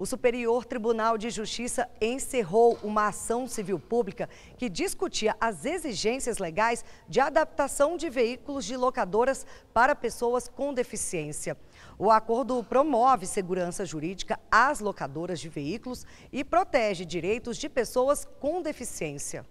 o Superior Tribunal de Justiça encerrou uma ação civil pública que discutia as exigências legais de adaptação de veículos de locadoras para pessoas com deficiência. O acordo promove segurança jurídica às locadoras de veículos e protege direitos de pessoas com deficiência.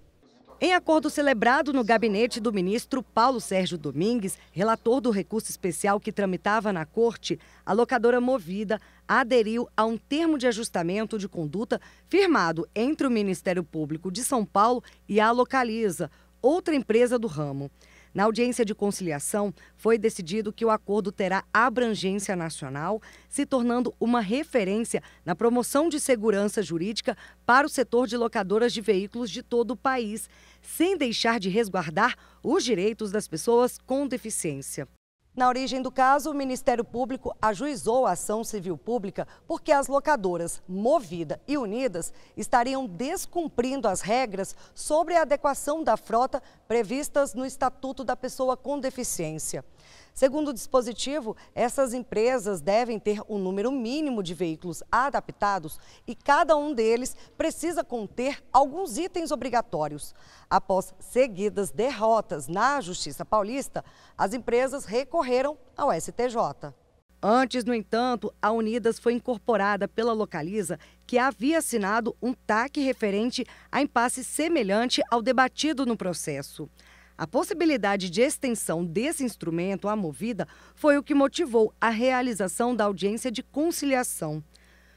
Em acordo celebrado no gabinete do ministro Paulo Sérgio Domingues, relator do recurso especial que tramitava na corte, a locadora Movida aderiu a um termo de ajustamento de conduta firmado entre o Ministério Público de São Paulo e a Localiza, outra empresa do ramo. Na audiência de conciliação, foi decidido que o acordo terá abrangência nacional, se tornando uma referência na promoção de segurança jurídica para o setor de locadoras de veículos de todo o país, sem deixar de resguardar os direitos das pessoas com deficiência. Na origem do caso, o Ministério Público ajuizou a ação civil pública porque as locadoras Movida e Unidas estariam descumprindo as regras sobre a adequação da frota previstas no Estatuto da Pessoa com Deficiência. Segundo o dispositivo, essas empresas devem ter um número mínimo de veículos adaptados e cada um deles precisa conter alguns itens obrigatórios. Após seguidas derrotas na Justiça Paulista, as empresas recorreram ao STJ. Antes, no entanto, a Unidas foi incorporada pela Localiza, que havia assinado um TAC referente a impasse semelhante ao debatido no processo. A possibilidade de extensão desse instrumento à movida foi o que motivou a realização da audiência de conciliação.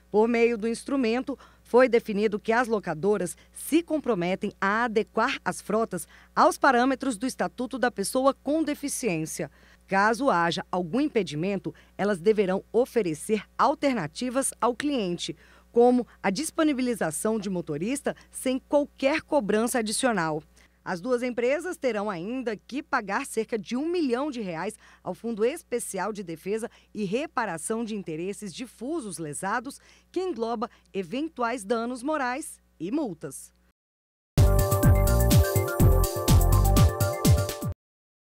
Por meio do instrumento, foi definido que as locadoras se comprometem a adequar as frotas aos parâmetros do Estatuto da Pessoa com Deficiência. Caso haja algum impedimento, elas deverão oferecer alternativas ao cliente, como a disponibilização de motorista sem qualquer cobrança adicional. As duas empresas terão ainda que pagar cerca de um milhão de reais ao Fundo Especial de Defesa e Reparação de Interesses Difusos Lesados, que engloba eventuais danos morais e multas.